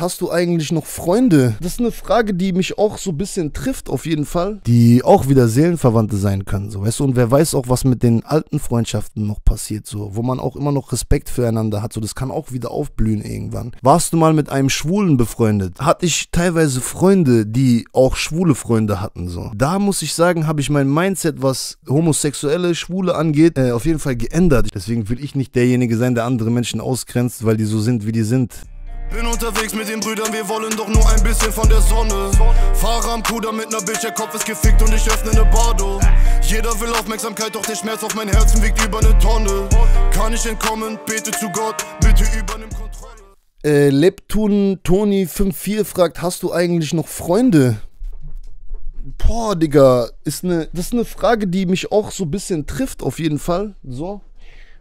Hast du eigentlich noch Freunde? Das ist eine Frage, die mich auch so ein bisschen trifft, auf jeden Fall. Die auch wieder Seelenverwandte sein können, so weißt du. Und wer weiß auch, was mit den alten Freundschaften noch passiert, so. Wo man auch immer noch Respekt füreinander hat, so. Das kann auch wieder aufblühen irgendwann. Warst du mal mit einem Schwulen befreundet? Hatte ich teilweise Freunde, die auch schwule Freunde hatten, so. Da muss ich sagen, habe ich mein Mindset, was homosexuelle Schwule angeht, äh, auf jeden Fall geändert. Deswegen will ich nicht derjenige sein, der andere Menschen ausgrenzt, weil die so sind, wie die sind. Bin unterwegs mit den Brüdern, wir wollen doch nur ein bisschen von der Sonne. Fahre am Puder mit ner Bitch, der Kopf ist gefickt und ich öffne ne Bardo. Jeder will Aufmerksamkeit, doch der Schmerz auf mein Herzen wiegt über ne Tonne. Kann ich entkommen, bete zu Gott, bitte übernimm Kontrolle. Äh, Leptun tony 54 fragt, hast du eigentlich noch Freunde? Boah, Digga, ist ne, das ist eine Frage, die mich auch so ein bisschen trifft, auf jeden Fall. So.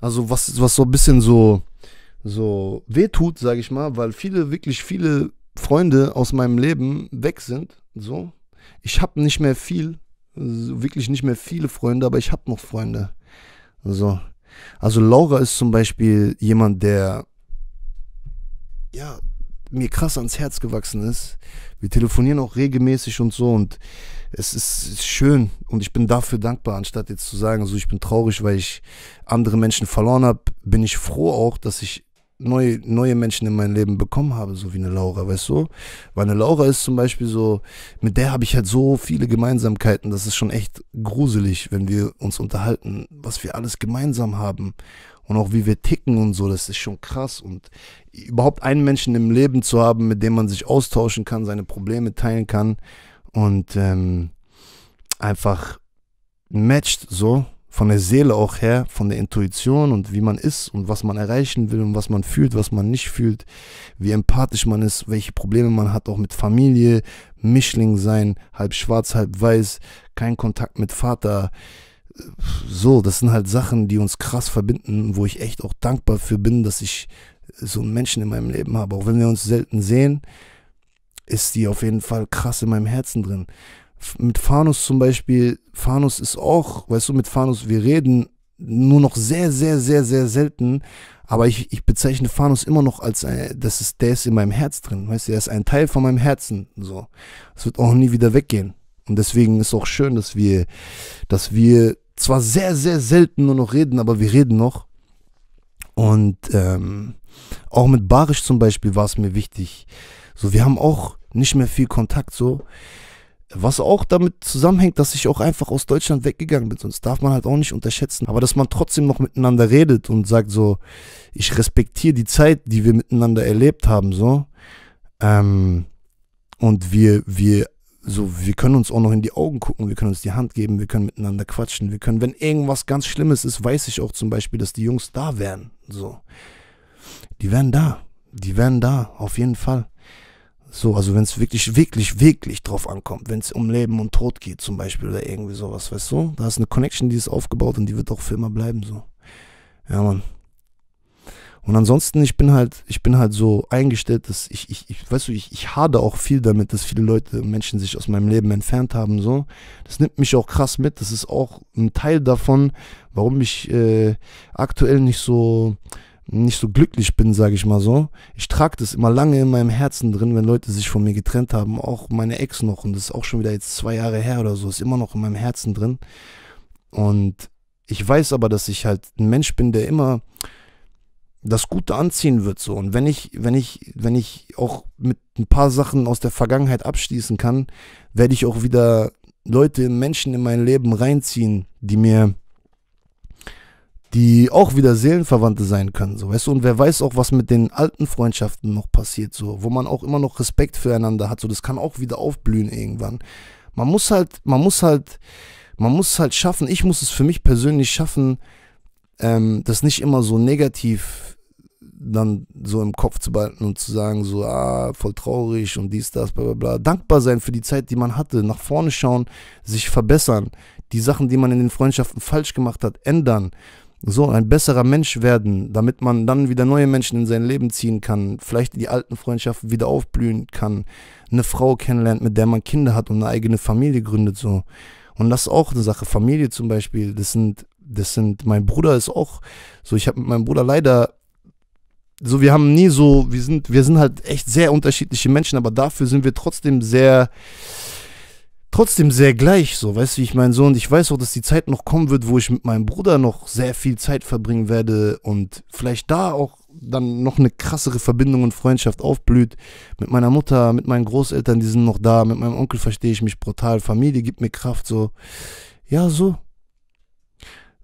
Also, was, was so ein bisschen so so wehtut, sage ich mal, weil viele, wirklich viele Freunde aus meinem Leben weg sind. So, ich habe nicht mehr viel, wirklich nicht mehr viele Freunde, aber ich habe noch Freunde. So, also Laura ist zum Beispiel jemand, der ja mir krass ans Herz gewachsen ist. Wir telefonieren auch regelmäßig und so und es ist schön und ich bin dafür dankbar, anstatt jetzt zu sagen, so ich bin traurig, weil ich andere Menschen verloren habe, bin ich froh auch, dass ich neue, neue Menschen in mein Leben bekommen habe, so wie eine Laura, weißt du? Weil eine Laura ist zum Beispiel so, mit der habe ich halt so viele Gemeinsamkeiten, das ist schon echt gruselig, wenn wir uns unterhalten, was wir alles gemeinsam haben und auch wie wir ticken und so, das ist schon krass. Und überhaupt einen Menschen im Leben zu haben, mit dem man sich austauschen kann, seine Probleme teilen kann und ähm, einfach matcht so von der Seele auch her, von der Intuition und wie man ist und was man erreichen will und was man fühlt, was man nicht fühlt, wie empathisch man ist, welche Probleme man hat, auch mit Familie, Mischling sein, halb schwarz, halb weiß, kein Kontakt mit Vater. So, das sind halt Sachen, die uns krass verbinden, wo ich echt auch dankbar für bin, dass ich so einen Menschen in meinem Leben habe. Auch wenn wir uns selten sehen, ist die auf jeden Fall krass in meinem Herzen drin mit Fanus zum Beispiel, Fanus ist auch, weißt du, mit Fanus, wir reden nur noch sehr, sehr, sehr, sehr selten. Aber ich, ich bezeichne Fanus immer noch als, ein, äh, das ist, der ist in meinem Herz drin, weißt du, er ist ein Teil von meinem Herzen, so. Es wird auch nie wieder weggehen. Und deswegen ist auch schön, dass wir, dass wir zwar sehr, sehr selten nur noch reden, aber wir reden noch. Und ähm, auch mit Barisch zum Beispiel war es mir wichtig. So, wir haben auch nicht mehr viel Kontakt, so. Was auch damit zusammenhängt, dass ich auch einfach aus Deutschland weggegangen bin. Sonst darf man halt auch nicht unterschätzen. Aber dass man trotzdem noch miteinander redet und sagt so, ich respektiere die Zeit, die wir miteinander erlebt haben, so. Ähm, und wir, wir, so, wir können uns auch noch in die Augen gucken, wir können uns die Hand geben, wir können miteinander quatschen, wir können, wenn irgendwas ganz Schlimmes ist, weiß ich auch zum Beispiel, dass die Jungs da wären. So. Die wären da. Die wären da, auf jeden Fall. So, also wenn es wirklich, wirklich, wirklich drauf ankommt, wenn es um Leben und Tod geht zum Beispiel oder irgendwie sowas, weißt du? Da ist eine Connection, die ist aufgebaut und die wird auch für immer bleiben, so. Ja, Mann. Und ansonsten, ich bin halt, ich bin halt so eingestellt, dass ich, ich, ich weißt du, ich, ich hade auch viel damit, dass viele Leute, Menschen sich aus meinem Leben entfernt haben, so. Das nimmt mich auch krass mit. Das ist auch ein Teil davon, warum ich äh, aktuell nicht so nicht so glücklich bin, sage ich mal so. Ich trage das immer lange in meinem Herzen drin, wenn Leute sich von mir getrennt haben, auch meine Ex noch, und das ist auch schon wieder jetzt zwei Jahre her oder so, ist immer noch in meinem Herzen drin. Und ich weiß aber, dass ich halt ein Mensch bin, der immer das Gute anziehen wird so. Und wenn ich, wenn ich, wenn ich auch mit ein paar Sachen aus der Vergangenheit abschließen kann, werde ich auch wieder Leute, Menschen in mein Leben reinziehen, die mir die auch wieder Seelenverwandte sein können, so weißt du, und wer weiß auch, was mit den alten Freundschaften noch passiert, so, wo man auch immer noch Respekt füreinander hat, so, das kann auch wieder aufblühen irgendwann. Man muss halt, man muss halt, man muss halt schaffen, ich muss es für mich persönlich schaffen, ähm, das nicht immer so negativ dann so im Kopf zu behalten und zu sagen, so, ah, voll traurig und dies, das, bla, bla, bla. Dankbar sein für die Zeit, die man hatte, nach vorne schauen, sich verbessern, die Sachen, die man in den Freundschaften falsch gemacht hat, ändern so ein besserer Mensch werden, damit man dann wieder neue Menschen in sein Leben ziehen kann, vielleicht die alten Freundschaften wieder aufblühen kann, eine Frau kennenlernt, mit der man Kinder hat und eine eigene Familie gründet so. Und das ist auch eine Sache. Familie zum Beispiel, das sind, das sind, mein Bruder ist auch so, ich habe mit meinem Bruder leider, so, wir haben nie so, wir sind, wir sind halt echt sehr unterschiedliche Menschen, aber dafür sind wir trotzdem sehr, trotzdem sehr gleich, so, weißt du, wie ich meine, so, und ich weiß auch, dass die Zeit noch kommen wird, wo ich mit meinem Bruder noch sehr viel Zeit verbringen werde und vielleicht da auch dann noch eine krassere Verbindung und Freundschaft aufblüht. Mit meiner Mutter, mit meinen Großeltern, die sind noch da, mit meinem Onkel verstehe ich mich brutal, Familie gibt mir Kraft, so. Ja, so.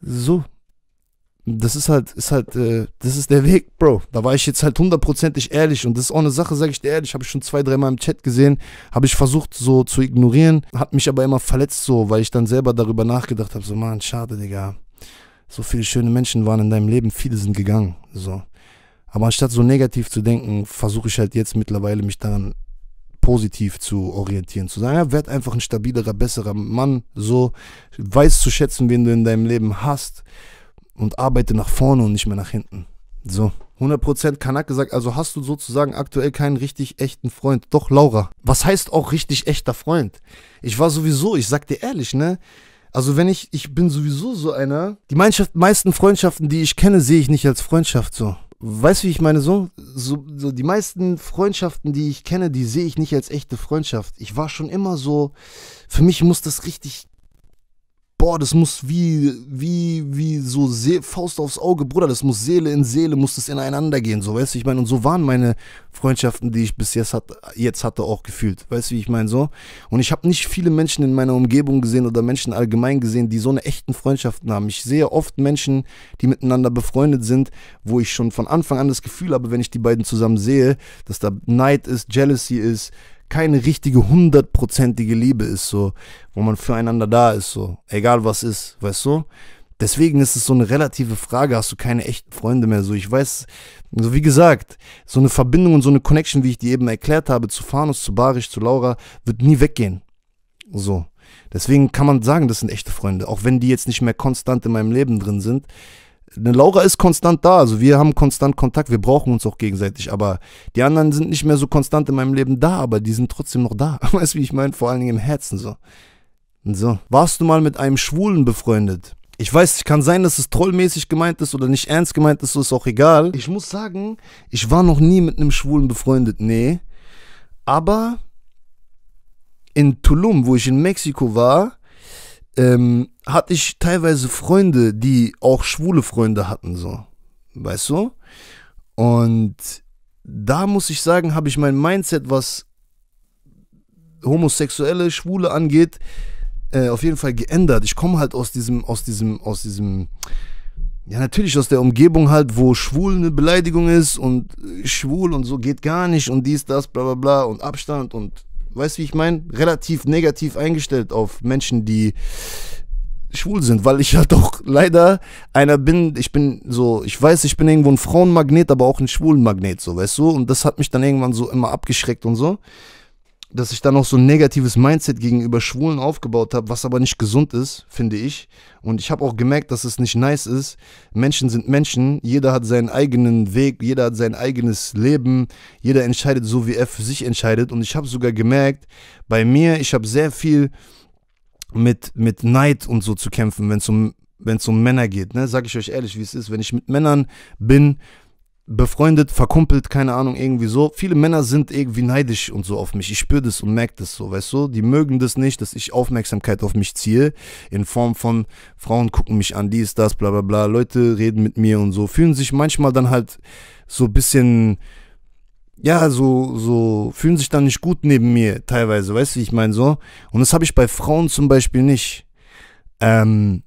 So, das ist halt, ist halt, äh, das ist der Weg, Bro. Da war ich jetzt halt hundertprozentig ehrlich und das ist auch eine Sache, sage ich dir ehrlich, habe ich schon zwei, dreimal im Chat gesehen, habe ich versucht so zu ignorieren, hat mich aber immer verletzt so, weil ich dann selber darüber nachgedacht habe, so Mann, schade, Digga. So viele schöne Menschen waren in deinem Leben, viele sind gegangen, so. Aber anstatt so negativ zu denken, versuche ich halt jetzt mittlerweile mich daran positiv zu orientieren, zu sagen, ja, werd einfach ein stabilerer, besserer Mann, so, weiß zu schätzen, wen du in deinem Leben hast und arbeite nach vorne und nicht mehr nach hinten. So. 100% Kanak gesagt, also hast du sozusagen aktuell keinen richtig echten Freund. Doch, Laura. Was heißt auch richtig echter Freund? Ich war sowieso, ich sag dir ehrlich, ne? Also wenn ich, ich bin sowieso so einer. Die Mannschaft, meisten Freundschaften, die ich kenne, sehe ich nicht als Freundschaft so. Weißt du, wie ich meine so? so? So die meisten Freundschaften, die ich kenne, die sehe ich nicht als echte Freundschaft. Ich war schon immer so, für mich muss das richtig boah, das muss wie, wie, wie so See Faust aufs Auge, Bruder, das muss Seele in Seele, muss das ineinander gehen, so, weißt du, ich meine, und so waren meine Freundschaften, die ich bis jetzt, hat, jetzt hatte, auch gefühlt, weißt du, wie ich meine, so. Und ich habe nicht viele Menschen in meiner Umgebung gesehen oder Menschen allgemein gesehen, die so eine echten Freundschaften haben. Ich sehe oft Menschen, die miteinander befreundet sind, wo ich schon von Anfang an das Gefühl habe, wenn ich die beiden zusammen sehe, dass da Neid ist, Jealousy ist, keine richtige hundertprozentige Liebe ist, so, wo man füreinander da ist, so, egal was ist, weißt du? Deswegen ist es so eine relative Frage, hast du keine echten Freunde mehr, so, ich weiß, so also wie gesagt, so eine Verbindung und so eine Connection, wie ich dir eben erklärt habe, zu Fanus, zu Barisch, zu Laura, wird nie weggehen, so. Deswegen kann man sagen, das sind echte Freunde, auch wenn die jetzt nicht mehr konstant in meinem Leben drin sind, eine Laura ist konstant da, also wir haben konstant Kontakt, wir brauchen uns auch gegenseitig, aber die anderen sind nicht mehr so konstant in meinem Leben da, aber die sind trotzdem noch da. Weißt du, wie ich meine? Vor allen Dingen im Herzen so. so. Warst du mal mit einem Schwulen befreundet? Ich weiß, es kann sein, dass es trollmäßig gemeint ist oder nicht ernst gemeint ist, so ist auch egal. Ich muss sagen, ich war noch nie mit einem Schwulen befreundet, nee. Aber in Tulum, wo ich in Mexiko war, ähm, hatte ich teilweise Freunde, die auch schwule Freunde hatten, so. Weißt du? Und da muss ich sagen, habe ich mein Mindset, was Homosexuelle, Schwule angeht, äh, auf jeden Fall geändert. Ich komme halt aus diesem, aus diesem, aus diesem, ja, natürlich aus der Umgebung halt, wo schwul eine Beleidigung ist und schwul und so geht gar nicht und dies, das, bla bla bla und Abstand und weißt du, wie ich meine? Relativ negativ eingestellt auf Menschen, die schwul sind, weil ich halt doch leider einer bin, ich bin so, ich weiß, ich bin irgendwo ein Frauenmagnet, aber auch ein Schwulenmagnet, so, weißt du? Und das hat mich dann irgendwann so immer abgeschreckt und so dass ich dann auch so ein negatives Mindset gegenüber Schwulen aufgebaut habe, was aber nicht gesund ist, finde ich. Und ich habe auch gemerkt, dass es nicht nice ist. Menschen sind Menschen, jeder hat seinen eigenen Weg, jeder hat sein eigenes Leben, jeder entscheidet so, wie er für sich entscheidet. Und ich habe sogar gemerkt, bei mir, ich habe sehr viel mit, mit Neid und so zu kämpfen, wenn es um um Männer geht, ne, sag ich euch ehrlich, wie es ist, wenn ich mit Männern bin, befreundet, verkumpelt, keine Ahnung, irgendwie so. Viele Männer sind irgendwie neidisch und so auf mich. Ich spüre das und merke das so, weißt du? Die mögen das nicht, dass ich Aufmerksamkeit auf mich ziehe. In Form von Frauen gucken mich an, dies, das, bla bla bla. Leute reden mit mir und so. Fühlen sich manchmal dann halt so ein bisschen, ja, so, so, fühlen sich dann nicht gut neben mir teilweise, weißt du, wie ich meine so? Und das habe ich bei Frauen zum Beispiel nicht. Ähm,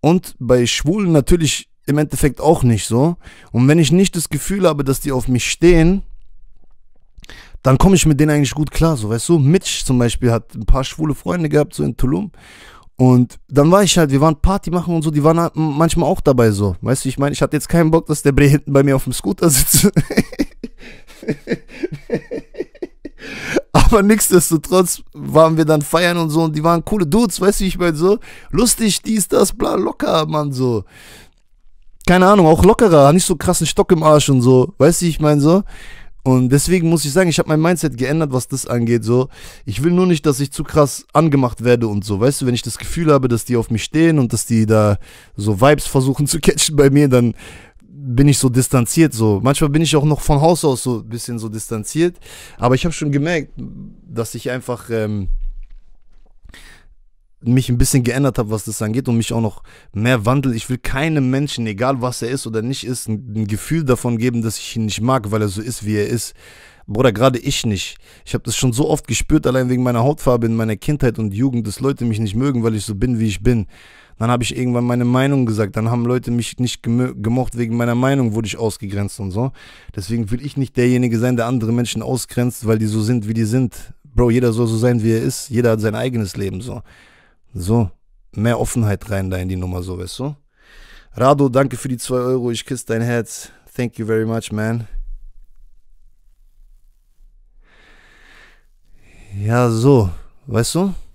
und bei Schwulen natürlich im Endeffekt auch nicht so. Und wenn ich nicht das Gefühl habe, dass die auf mich stehen, dann komme ich mit denen eigentlich gut klar, so weißt du. Mitch zum Beispiel hat ein paar schwule Freunde gehabt, so in Tulum. Und dann war ich halt, wir waren Party machen und so, die waren halt manchmal auch dabei so. Weißt du, ich meine, ich hatte jetzt keinen Bock, dass der Bre hinten bei mir auf dem Scooter sitzt. Aber nichtsdestotrotz waren wir dann feiern und so und die waren coole Dudes, weißt du, ich meine so, lustig, dies, das, bla, locker, Mann, so keine Ahnung, auch lockerer, nicht so krassen Stock im Arsch und so. Weißt du, ich meine so? Und deswegen muss ich sagen, ich habe mein Mindset geändert, was das angeht. So, ich will nur nicht, dass ich zu krass angemacht werde und so. Weißt du, wenn ich das Gefühl habe, dass die auf mich stehen und dass die da so Vibes versuchen zu catchen bei mir, dann bin ich so distanziert so. Manchmal bin ich auch noch von Haus aus so ein bisschen so distanziert. Aber ich habe schon gemerkt, dass ich einfach ähm, mich ein bisschen geändert habe, was das angeht und mich auch noch mehr wandel. Ich will keinem Menschen, egal was er ist oder nicht ist, ein, Gefühl davon geben, dass ich ihn nicht mag, weil er so ist, wie er ist. Bruder, gerade ich nicht. Ich habe das schon so oft gespürt, allein wegen meiner Hautfarbe in meiner Kindheit und Jugend, dass Leute mich nicht mögen, weil ich so bin, wie ich bin. Dann habe ich irgendwann meine Meinung gesagt. Dann haben Leute mich nicht gemocht wegen meiner Meinung, wurde ich ausgegrenzt und so. Deswegen will ich nicht derjenige sein, der andere Menschen ausgrenzt, weil die so sind, wie die sind. Bro, jeder soll so sein, wie er ist. Jeder hat sein eigenes Leben so. So, mehr Offenheit rein da in die Nummer, so weißt du. Rado, danke für die 2 Euro. Ich küsse dein Herz. Thank you very much, man. Ja, so, weißt du?